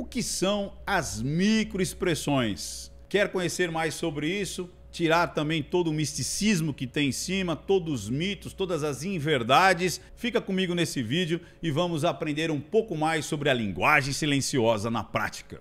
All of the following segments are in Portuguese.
O que são as microexpressões? Quer conhecer mais sobre isso? Tirar também todo o misticismo que tem em cima, todos os mitos, todas as inverdades. Fica comigo nesse vídeo e vamos aprender um pouco mais sobre a linguagem silenciosa na prática.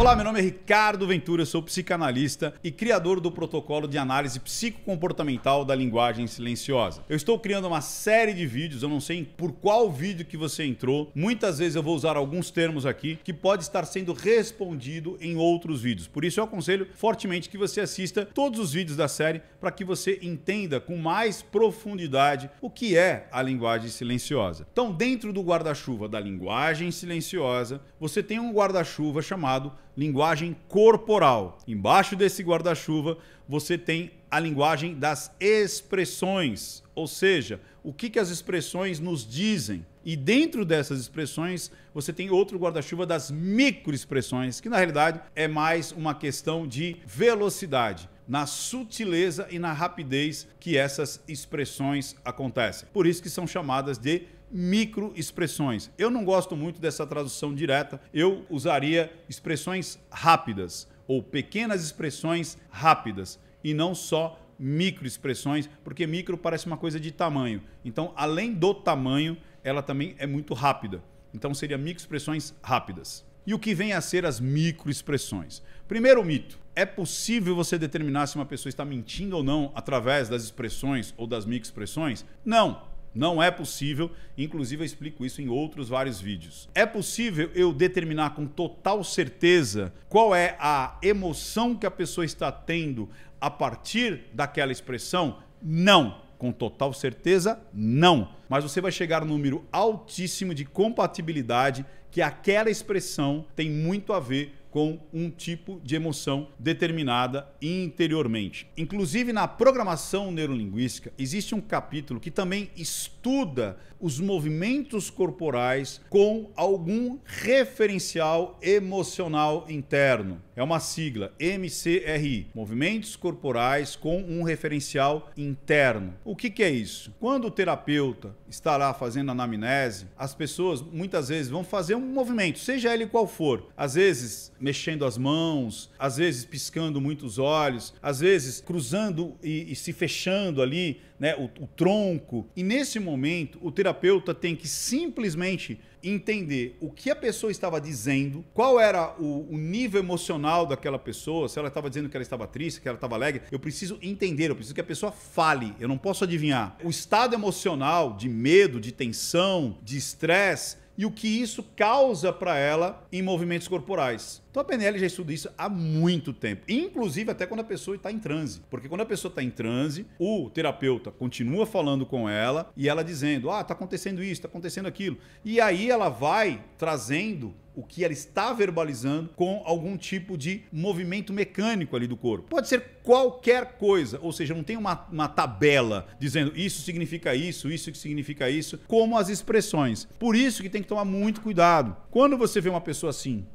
Olá, meu nome é Ricardo Ventura, sou psicanalista e criador do protocolo de análise psicocomportamental da linguagem silenciosa. Eu estou criando uma série de vídeos, eu não sei por qual vídeo que você entrou. Muitas vezes eu vou usar alguns termos aqui que pode estar sendo respondido em outros vídeos. Por isso eu aconselho fortemente que você assista todos os vídeos da série para que você entenda com mais profundidade o que é a linguagem silenciosa. Então, dentro do guarda-chuva da linguagem silenciosa, você tem um guarda-chuva chamado linguagem corporal. Embaixo desse guarda-chuva, você tem a linguagem das expressões, ou seja, o que, que as expressões nos dizem. E dentro dessas expressões, você tem outro guarda-chuva das microexpressões, que na realidade é mais uma questão de velocidade na sutileza e na rapidez que essas expressões acontecem. Por isso que são chamadas de microexpressões. Eu não gosto muito dessa tradução direta, eu usaria expressões rápidas ou pequenas expressões rápidas e não só microexpressões, porque micro parece uma coisa de tamanho. Então, além do tamanho, ela também é muito rápida. Então, seria microexpressões rápidas e o que vem a ser as microexpressões. Primeiro mito. É possível você determinar se uma pessoa está mentindo ou não através das expressões ou das microexpressões? Não, não é possível. Inclusive, eu explico isso em outros vários vídeos. É possível eu determinar com total certeza qual é a emoção que a pessoa está tendo a partir daquela expressão? Não. Com total certeza, não. Mas você vai chegar num número altíssimo de compatibilidade que aquela expressão tem muito a ver com um tipo de emoção determinada interiormente. Inclusive, na programação neurolinguística, existe um capítulo que também estuda os movimentos corporais com algum referencial emocional interno. É uma sigla, MCRI Movimentos Corporais com um Referencial Interno. O que, que é isso? Quando o terapeuta estará fazendo anamnese, as pessoas muitas vezes vão fazer um movimento, seja ele qual for. Às vezes, mexendo as mãos, às vezes piscando muito os olhos, às vezes cruzando e, e se fechando ali né, o, o tronco. E nesse momento, o terapeuta tem que simplesmente entender o que a pessoa estava dizendo, qual era o, o, nível emocional daquela pessoa, se ela estava dizendo que ela estava triste, que ela estava alegre. Eu preciso entender, eu preciso que a pessoa fale, eu não posso adivinhar. O estado emocional de medo, de tensão, de estresse e o que isso causa para ela em movimentos corporais. Então a PNL já estuda isso há muito tempo, inclusive até quando a pessoa está em transe. Porque quando a pessoa está em transe, o terapeuta continua falando com ela e ela dizendo: Ah, está acontecendo isso, está acontecendo aquilo. E aí ela vai trazendo o que ela está verbalizando com algum tipo de movimento mecânico ali do corpo. Pode ser qualquer coisa, ou seja, não tem uma, uma tabela dizendo isso significa isso, isso significa isso, como as expressões. Por isso que tem que tomar muito cuidado. Quando você vê uma pessoa assim,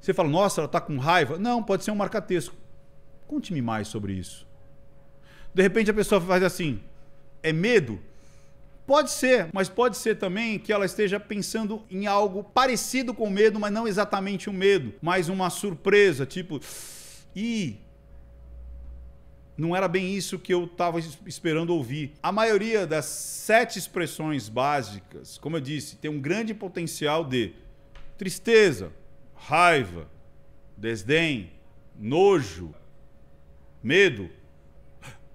você fala, nossa, ela está com raiva. Não, pode ser um marcatesco Conte-me mais sobre isso. De repente a pessoa faz assim, é medo? Pode ser, mas pode ser também que ela esteja pensando em algo parecido com o medo, mas não exatamente o um medo, mas uma surpresa, tipo, e não era bem isso que eu estava esperando ouvir. A maioria das sete expressões básicas, como eu disse, tem um grande potencial de tristeza, raiva, desdém, nojo, medo,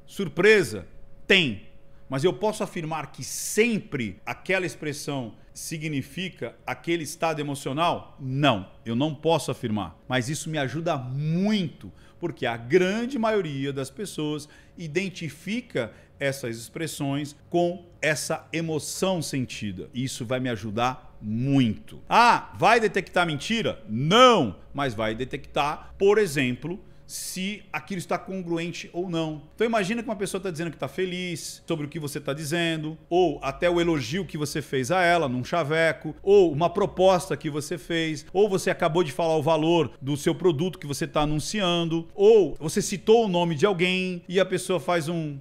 surpresa. Tem, mas eu posso afirmar que sempre aquela expressão significa aquele estado emocional? Não, eu não posso afirmar. Mas isso me ajuda muito, porque a grande maioria das pessoas identifica essas expressões com essa emoção sentida. Isso vai me ajudar muito. Ah, vai detectar mentira? Não, mas vai detectar, por exemplo, se aquilo está congruente ou não. Então imagina que uma pessoa está dizendo que está feliz sobre o que você está dizendo, ou até o elogio que você fez a ela num chaveco, ou uma proposta que você fez, ou você acabou de falar o valor do seu produto que você está anunciando, ou você citou o nome de alguém e a pessoa faz um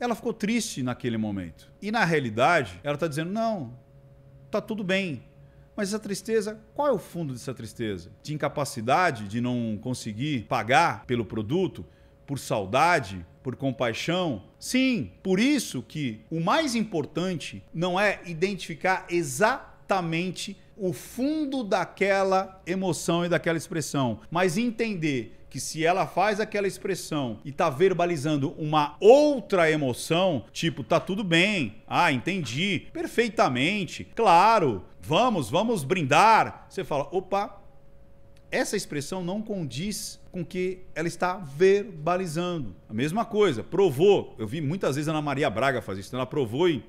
ela ficou triste naquele momento. E na realidade, ela está dizendo: não, tá tudo bem. Mas essa tristeza, qual é o fundo dessa tristeza? De incapacidade de não conseguir pagar pelo produto? Por saudade? Por compaixão? Sim, por isso que o mais importante não é identificar exatamente o fundo daquela emoção e daquela expressão, mas entender que se ela faz aquela expressão e tá verbalizando uma outra emoção, tipo, tá tudo bem, ah, entendi, perfeitamente, claro, vamos, vamos brindar. Você fala, opa, essa expressão não condiz com que ela está verbalizando. A mesma coisa, provou. Eu vi muitas vezes a Ana Maria Braga fazer isso. Então ela provou e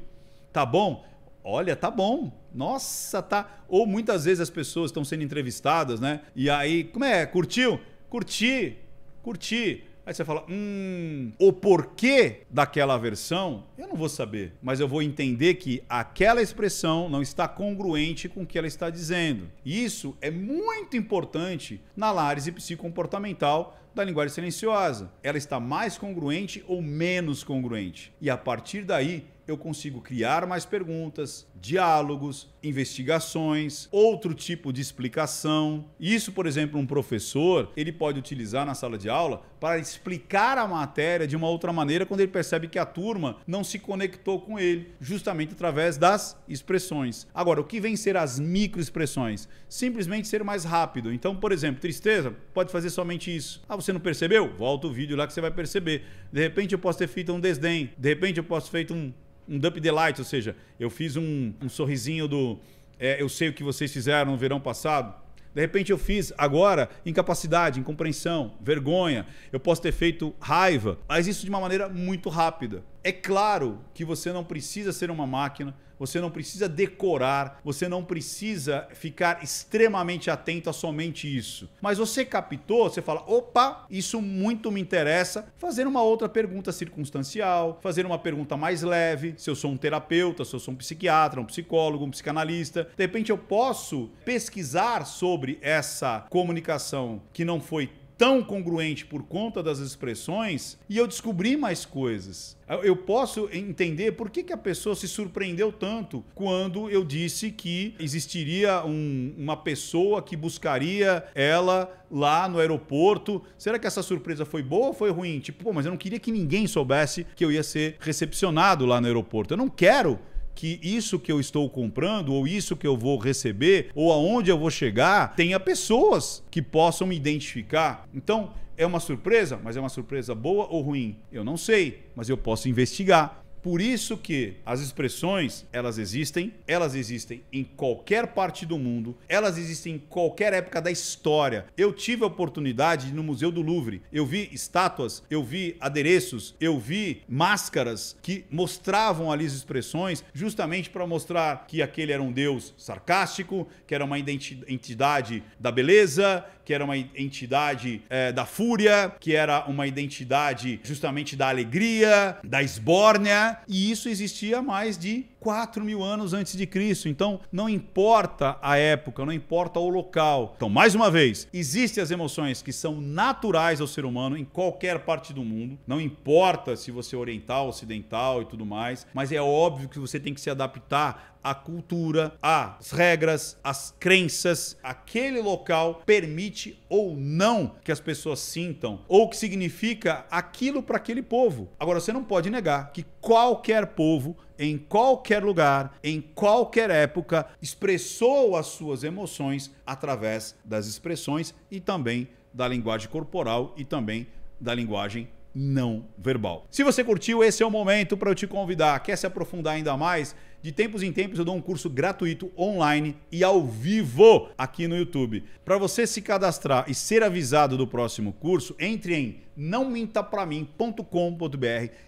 tá bom. Olha, tá bom. Nossa, tá. Ou muitas vezes as pessoas estão sendo entrevistadas, né? E aí, como é? Curtiu? Curti. Curti. Aí você fala, hum, o porquê daquela versão, eu não vou saber, mas eu vou entender que aquela expressão não está congruente com o que ela está dizendo. E isso é muito importante na análise psicomportamental da linguagem silenciosa. Ela está mais congruente ou menos congruente. E a partir daí, eu consigo criar mais perguntas, diálogos, investigações, outro tipo de explicação. Isso, por exemplo, um professor, ele pode utilizar na sala de aula para explicar a matéria de uma outra maneira quando ele percebe que a turma não se conectou com ele, justamente através das expressões. Agora, o que vem ser as microexpressões? Simplesmente ser mais rápido. Então, por exemplo, tristeza, pode fazer somente isso. Ah, você não percebeu? Volta o vídeo lá que você vai perceber. De repente eu posso ter feito um desdém, de repente eu posso ter feito um um Dump Delight, ou seja, eu fiz um, um sorrisinho do é, eu sei o que vocês fizeram no verão passado. De repente eu fiz agora incapacidade, incompreensão, vergonha. Eu posso ter feito raiva, mas isso de uma maneira muito rápida. É claro que você não precisa ser uma máquina, você não precisa decorar, você não precisa ficar extremamente atento a somente isso. Mas você captou, você fala: opa, isso muito me interessa. Fazer uma outra pergunta circunstancial, fazer uma pergunta mais leve. Se eu sou um terapeuta, se eu sou um psiquiatra, um psicólogo, um psicanalista, de repente eu posso pesquisar sobre essa comunicação que não foi tão congruente por conta das expressões e eu descobri mais coisas. Eu posso entender por que, que a pessoa se surpreendeu tanto quando eu disse que existiria um, uma pessoa que buscaria ela lá no aeroporto. Será que essa surpresa foi boa ou foi ruim? Tipo, pô, mas eu não queria que ninguém soubesse que eu ia ser recepcionado lá no aeroporto. Eu não quero que isso que eu estou comprando, ou isso que eu vou receber, ou aonde eu vou chegar, tenha pessoas que possam me identificar. Então, é uma surpresa, mas é uma surpresa boa ou ruim? Eu não sei, mas eu posso investigar por isso que as expressões, elas existem, elas existem em qualquer parte do mundo, elas existem em qualquer época da história. Eu tive a oportunidade no Museu do Louvre, eu vi estátuas, eu vi adereços, eu vi máscaras que mostravam ali as expressões justamente para mostrar que aquele era um deus sarcástico, que era uma entidade da beleza, que era uma entidade é, da fúria, que era uma identidade justamente da alegria, da esbórnia, e isso existia há mais de 4 mil anos antes de Cristo. Então, não importa a época, não importa o local. Então, mais uma vez, existem as emoções que são naturais ao ser humano em qualquer parte do mundo. Não importa se você é oriental, ocidental e tudo mais, mas é óbvio que você tem que se adaptar à cultura, às regras, às crenças. Aquele local permite ou não que as pessoas sintam ou que significa aquilo para aquele povo. Agora, você não pode negar que qualquer povo em qualquer lugar, em qualquer época, expressou as suas emoções através das expressões e também da linguagem corporal e também da linguagem não verbal. Se você curtiu, esse é o momento para eu te convidar. Quer se aprofundar ainda mais? De tempos em tempos eu dou um curso gratuito online e ao vivo aqui no YouTube. Para você se cadastrar e ser avisado do próximo curso, entre em nãomintapramim.com.br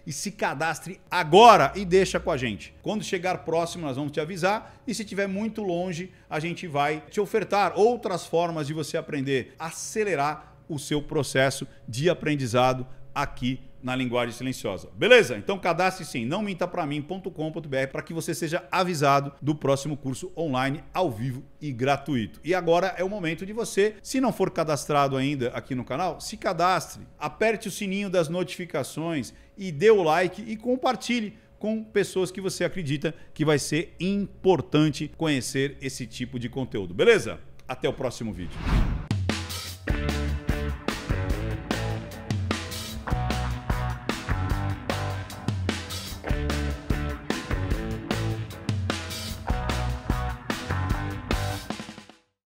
e se cadastre agora e deixa com a gente. Quando chegar próximo, nós vamos te avisar e se estiver muito longe, a gente vai te ofertar outras formas de você aprender, acelerar o seu processo de aprendizado aqui na linguagem silenciosa. Beleza? Então cadastre sim, não minta para mim.com.br para que você seja avisado do próximo curso online ao vivo e gratuito. E agora é o momento de você, se não for cadastrado ainda aqui no canal, se cadastre, aperte o sininho das notificações e dê o like e compartilhe com pessoas que você acredita que vai ser importante conhecer esse tipo de conteúdo. Beleza? Até o próximo vídeo.